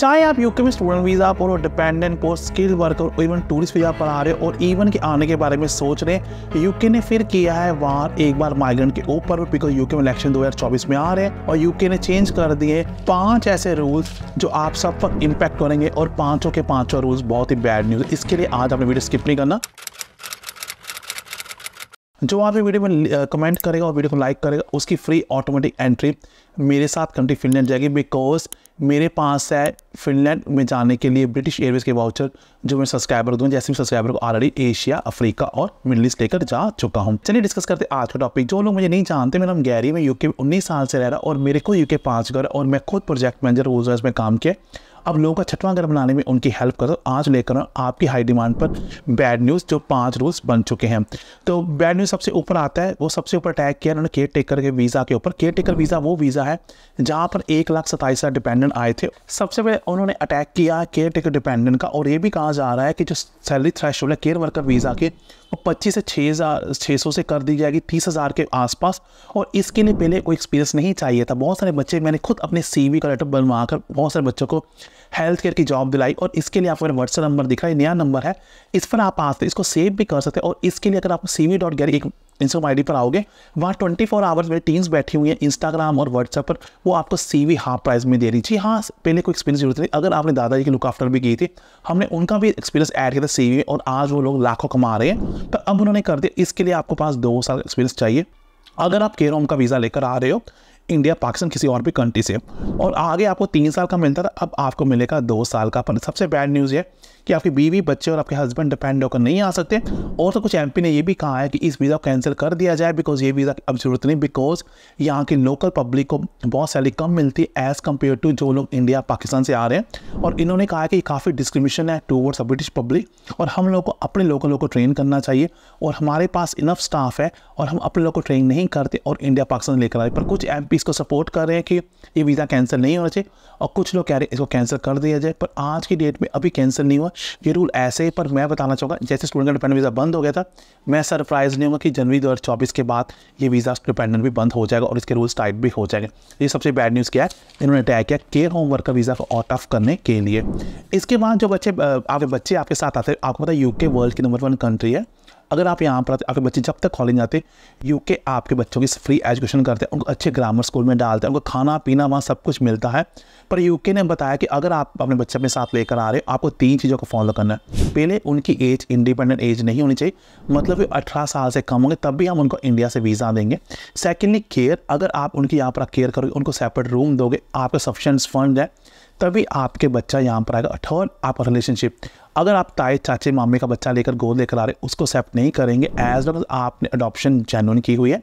चाहे आप यूकेमिस्ट world visa पर हो डिपेंडेंट को स्किल वर्कर और इवन टूरिस्ट वीज़ा पर आ रहे हो और इवन के आने के बारे में सोच रहे हैं यूके ने फिर किया है वार एक बार माइग्रेंट के ऊपर बिकॉज यूके में इलेक्शन 2024 में आ रहे हैं और यूके ने चेंज कर दिए पांच ऐसे रूल्स जो आप सब पर इम्पैक्ट करेंगे और पाँचों के पाँचों रूल्स बहुत ही बैड न्यूज़ इसके लिए आज आपने वीडियो स्किप नहीं करना जो आदमी वीडियो में कमेंट करेगा और वीडियो को लाइक करेगा उसकी फ्री ऑटोमेटिक एंट्री मेरे साथ कंट्री फिनलैंड जाएगी बिकॉज मेरे पास है फिनलैंड में जाने के लिए ब्रिटिश एयरवेज के वाउचर जो मैं सब्सक्राइबर दूँ जैसे मैं सब्सक्राइबर को ऑलरेडी एशिया अफ्रीका और मिडल ईस्ट लेकर जा चुका हूँ चलिए डिस्कस करते आज का टॉपिक जो लोग मुझे नहीं जानते मेरा नाम गैरी मैं यूके में उन्नीस साल से रह रहा और मेरे को यूके पाँच घर और मैं खुद प्रोजेक्ट मैनेजर रोज में काम किया अब लोगों का छठवां घर बनाने में उनकी हेल्प करो आज लेकर आपकी हाई डिमांड पर बैड न्यूज़ जो पाँच रूल्स बन चुके हैं तो बैड न्यूज़ सबसे ऊपर आता है वो सबसे ऊपर अटैक किया उन्होंने केयर टेकर के वीज़ा के ऊपर केयर टेकर वीज़ा वो वीज़ा है जहाँ पर एक लाख सत्ताईस हज़ार डिपेंडेंट आए थे सबसे पहले उन्होंने अटैक किया केयर टेकर डिपेंडेंट का और ये भी कहा जा रहा है कि जो सैलरी थ्रेश है केयर वर्कर वीज़ा के वो पच्चीस से छः हज़ार छः सौ से कर दी जाएगी तीस हज़ार के आसपास और इसके लिए पहले कोई एक्सपीरियंस नहीं चाहिए था बहुत सारे बच्चे मैंने खुद अपने सी वी का लेटर बनवा कर बहुत सारे बच्चों को हेल्थ केयर की जॉब दिलाई और इसके लिए आपको व्हाट्सएप व्हाट्सअप नंबर दिख रहा है नया नंबर है इस पर आप आ सकते इसको सेव भी कर सकते हैं और इसके लिए अगर आप सी वी डॉट गैरी एक इंस्टाग्राम डी पर आओगे वहाँ ट्वेंटी फोर आवर्स मेरी टीम्स बैठी हुई हैं इंस्टाग्राम और व्हाट्सएप पर वो आपको सी वी हाफ प्राइस में दे रही थी हाँ पहले कोई एक्सपीरियंस जरूरत नहीं अगर आपने दादाजी की लुक आफ्टर भी की थी हमने उनका भी एक्सपीरियंस ऐड किया था सी वी और आज वो लोग लाखों कमा रहे हैं तो अब उन्होंने कर दिया इसके लिए आपको पास दो साल एक्सपीरियंस चाहिए अगर आप केरोम का वीज़ा लेकर आ रहे हो इंडिया पाकिस्तान किसी और भी कंट्री से और आगे आपको तीन साल का मिलता था अब आपको मिलेगा दो साल का पर सबसे बैड न्यूज़ है कि आपकी बीवी बच्चे और आपके हस्बैंड डिपेंड होकर नहीं आ सकते और तो कुछ एम ने ये भी कहा है कि इस वीज़ा को कैंसिल कर दिया जाए बिकॉज ये वीज़ा अब जरूरत नहीं बिकॉज यहाँ की लोकल पब्लिक को बहुत सैलरी कम मिलती है एज़ कम्पेयर टू जो लोग इंडिया पाकिस्तान से आ रहे हैं और इन्होंने कहा कि काफ़ी डिस्क्रिमिनेशन है टूवर्ड्स ब्रिटिश पब्लिक और हम लोग को अपने लोगों को ट्रेन करना चाहिए और हमारे पास इनफ स्टाफ है और हम अपने लोग को ट्रेन नहीं करते और इंडिया पाकिस्तान लेकर आए पर कुछ एम इसको को सपोर्ट कर रहे हैं कि ये वीज़ा कैंसिल नहीं होना चाहिए और कुछ लोग कह रहे हैं इसको कैंसिल कर दिया जाए पर आज की डेट में अभी कैंसिल नहीं हुआ ये रूल ऐसे ही पर मैं बताना चाहूँगा जैसे स्टूडेंट डिपेंडेंट वीज़ा बंद हो गया था मैं सरप्राइज़ नहीं हूँ कि जनवरी दो के बाद ये वीज़ा डिपेंडेंट भी बंद हो जाएगा और इसके रूल्स टाइट भी हो जाएंगे ये सबसे बैड न्यूज़ क्या है इन्होंने अटैक किया केयर होम वर्कर वीज़ा को आउट ऑफ करने के लिए इसके बाद जो बच्चे आपके बच्चे आपके साथ आते हैं आपको पता है यूके वर्ल्ड की नंबर वन कंट्री है अगर आप यहाँ पर आते आपके बच्चे जब तक कॉलेज जाते यूके आपके बच्चों की फ्री एजुकेशन करते हैं उनको अच्छे ग्रामर स्कूल में डालते हैं उनको खाना पीना वहाँ सब कुछ मिलता है पर यूके ने बताया कि अगर आप अपने बच्चे अपने साथ लेकर आ रहे हो आपको तीन चीज़ों को फॉलो करना है पहले उनकी एज इंडिपेंडेंट एज नहीं होनी चाहिए मतलब अठारह साल से कम होंगे तब भी हम उनको इंडिया से वीज़ा देंगे सेकेंडली केयर अगर आप उनकी यहाँ पर केयर करोगे उनको सेपरेट रूम दोगे आपका सफिशेंट फंड है तभी आपके बच्चा यहाँ पर आएगा थर्ड आपका रिलेशनशिप अगर आप ताए चाचे मामे का बच्चा लेकर गोद लेकर आ रहे उसको एक्सेप्ट नहीं करेंगे एज लॉन्ग आपने अडॉप्शन जेनुअन की हुई है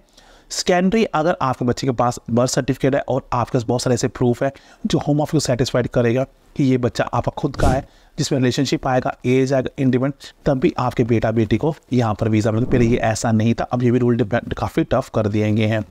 सेकेंडरी अगर आपके बच्चे के पास बर्थ सर्टिफिकेट है और आपके पास बहुत सारे ऐसे प्रूफ है जो होम ऑफिस को सेटिस्फाइड करेगा कि ये बच्चा आपका खुद का है जिसमें रिलेशनशिप आएगा एज आएगा इंडिपेंडेंट तब भी आपके बेटा बेटी को यहाँ पर वीज़ा मिलेगा पहले ये ऐसा नहीं था अब ये भी रूल काफ़ी टफ कर दिए गए हैं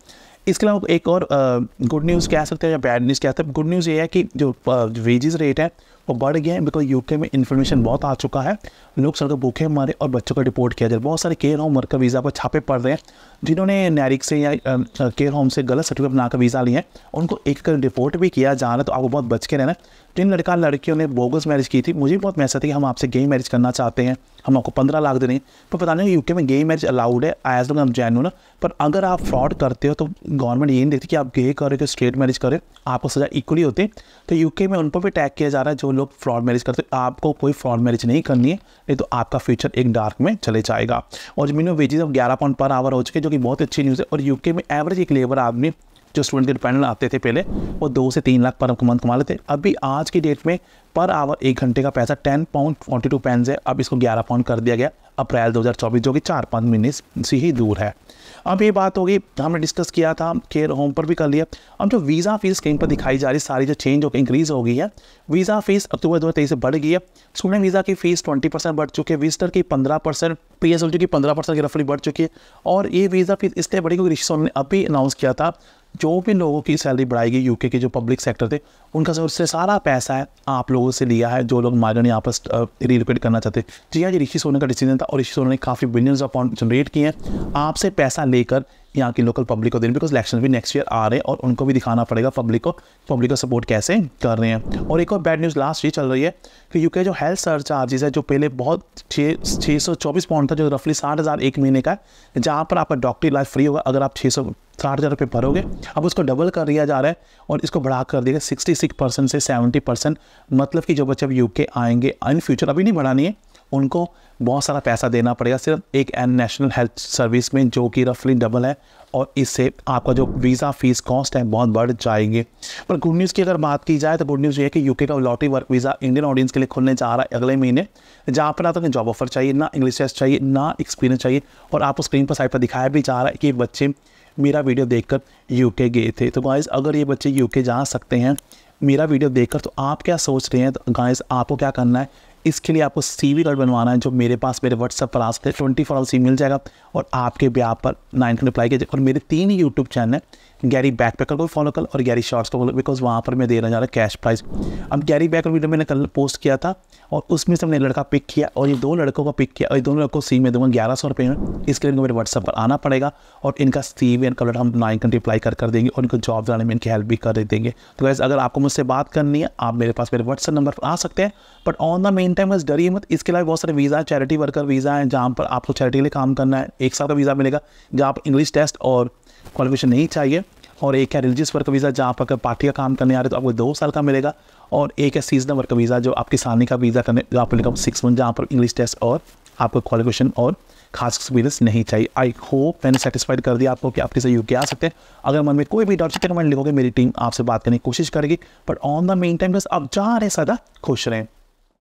इसके अलावा एक और गुड न्यूज़ कह सकते हैं या बैड न्यूज़ कह सकते हैं गुड न्यूज़ ये है कि जो वेजेस रेट है और बढ़ गए हैं बिकॉज यूके में इन्फॉर्मेशन बहुत आ चुका है लोग सड़कों भूखे मारे और बच्चों को डिपोर्ट किया जाए बहुत सारे केयर होम वर्कर वीज़ा पर छापे पड़ रहे हैं जिन्होंने नैरिक से या केयर होम से गलत सर्टिफिकेट बनाकर वीज़ा लिए हैं उनको एक कर रिपोर्ट भी किया जा रहा है तो आपको बहुत बच के रहना जिन तो लड़का लड़कियों ने बोगस मैरिज की थी मुझे बहुत मैसेज था कि हम आपसे गई मैरिज करना चाहते हैं हम आपको पंद्रह लाख दे रहे हैं पर पता नहीं यूके में गई मैरिज अलाउड है एज एम जैन पर अगर आप फ्रॉड करते हो तो गवर्नमेंट ये नहीं देखती कि आप गे करें तो स्ट्रेट मैरिज करें आपको सजा इक्वली होती है तो यूके में उन पर भी टैग किया जा रहा है जो लोग फ्रॉड मैरिज करते हैं आपको कोई फ्रॉड मैरिज नहीं करनी है नहीं तो आपका फ्यूचर एक डार्क में चले जाएगा और मिनिमम वेजेज अब ग्यारह पॉइंट पर आवर हो चुके जो कि बहुत अच्छी न्यूज़ है और यूके में एवरेज एक लेबर आदमी जो स्टूडेंट के डिपेंडेंट आते थे पहले वो दो से तीन लाख पर मंथ कमा लेते अभी आज की डेट में पर आवर एक घंटे का पैसा ten pound forty two pence है अब इसको ग्यारह पाउंड कर दिया गया अप्रैल चौबीस जो कि चार पाँच महीने से ही दूर है अब ये बात हो गई हमने डिस्कस किया था केयर होम पर भी कर लिया अब जो वीज़ा फीस कहीं पर दिखाई जा रही सारी जो चेंज हो इंक्रीज़ हो गई है वीज़ा फीस अक्टूबर दो से बढ़ गई है स्टूडेंट वीज़ा की फीस ट्वेंटी बढ़ चुकी है विजिटर की पंद्रह परसेंट पी एस की पंद्रह परसेंट की रफली बढ़ चुकी है और ये वीज़ा फीस इसलिए बढ़ी क्योंकि रिश्तों ने अभी अनाउंस किया था जो भी लोगों की सैलरी बढ़ाएगी यूके के जो पब्लिक सेक्टर थे उनका उससे सारा पैसा है आप लोगों से लिया है जो लोग माइग्रेन यहाँ पर रिलोकेट करना चाहते जी हाँ जी ऋषि सोने का डिसीजन था और ऋषि सोने ने काफ़ी बिलियंस ऑफ पाउंड जनरेट किए हैं आपसे पैसा लेकर यहाँ की लोकल पब्लिक को देने बिकॉज इलेक्शन भी नेक्स्ट ईयर आ रहे हैं और उनको भी दिखाना पड़ेगा पब्लिक को पब्लिक को सपोर्ट कैसे कर रहे हैं और एक और बैड न्यूज़ लास्ट ये चल रही है कि यूके जो हेल्थ सर चार्जेस है जो पहले बहुत छः छः सौ चौबीस पाउंड था जो रफली साठ हज़ार एक महीने का है जहाँ पर आपका डॉक्टरी इलाज फ्री होगा अगर आप छः सौ साठ हज़ार रुपये भरोगे अब उसको डबल कर दिया जा रहा है और इसको बढ़ा कर दिया सिक्सटी सिक्स परसेंट से सेवेंटी परसेंट मतलब कि जो बच्चे अब यूके आएंगे इन फ्यूचर अभी नहीं बढ़ानी है उनको बहुत सारा पैसा देना पड़ेगा सिर्फ एक एन नेशनल हेल्थ सर्विस में जो कि रफली डबल है और इससे आपका जो वीज़ा फीस कॉस्ट है बहुत बढ़ जाएंगे पर गुड न्यूज़ की अगर बात की जाए तो गुड न्यूज़ ये है कि यूके का lottery work visa Indian audience के लिए खुलने जा रहा है अगले महीने जहाँ पर ना तो जॉब ऑफर चाहिए ना इंग्लिश टेस्ट चाहिए ना एक्सपीरियंस चाहिए और आपको स्क्रीन पर साइड पर दिखाया भी जा रहा है कि बच्चे मेरा वीडियो देखकर यूके गए थे तो गाइज अगर ये बच्चे यूके जा सकते हैं मेरा वीडियो देखकर तो आप क्या सोच रहे हैं तो गाइस आपको क्या करना है इसके लिए आपको सी वी कार्ड बनवाना है जो मेरे पास मेरे व्हाट्सअप पर आज हैं ट्वेंटी फोर आवर सी मिल जाएगा और आपके भी आप पर अप्लाई रिप्लाई जाएगा और मेरे तीन ही यूट्यूब चैनल गैरी बैकपैकर को फॉलो कर और गैरी शॉर्ट्स को बिकॉज वहाँ पर मैं देना जा रहा कैश प्राइस अब गैरी बैकर वीडियो मैंने कल पोस्ट किया था और उसमें से मैंने लड़का पिक किया और ये दो लड़कों का पिक किया और ये दोनों लड़कों को सी में दूंगा ग्यारह सौ रुपये में इसके लिए मेरे व्हाट्सअप पर आना पड़ेगा और इनका सी वी इनका लड़का हम नाइन कंट्री अप्लाई कर कर देंगे और इनको जॉब दिलाने में इनकी हेल्प भी कर देंगे तो वैसे अगर आपको मुझसे बात करनी है आप मेरे पास मेरे व्हाट्सअप नंबर पर आ सकते हैं but on the meantime बस डरिए मत इसके अलावा बहुत सारे वीज़ा चैरिटी वर्कर वीज़ा हैं जहाँ पर आपको चैरिटी के लिए काम करना है एक साल का वीज़ा मिलेगा जहाँ आप इंग्लिश टेस्ट और क्वालिफिकेशन नहीं चाहिए और एक है रिलीजियस वर्क वीज़ा जहाँ आप अगर पार्टी का काम करने आ रहे हो तो आपको दो साल का मिलेगा और एक है सीजनल वर्क वीज़ा जो आपकी सामने का वीज़ा करने जो आपको मिलेगा सिक्स मंथ जहाँ पर इंग्लिश टेस्ट और आपको क्वालिफिकेशन और खास एक्सपीरियंस नहीं चाहिए आई होप मैंने सेटिस्फाइड कर दिया आपको कि आप किसी यूके आ सकते हैं अगर मन में कोई भी डाउट चिकन कमेंट लिखोगे मेरी टीम आपसे बात करने की कोशिश करेगी but on the meantime बस आप जा रहे सदा खुश रहें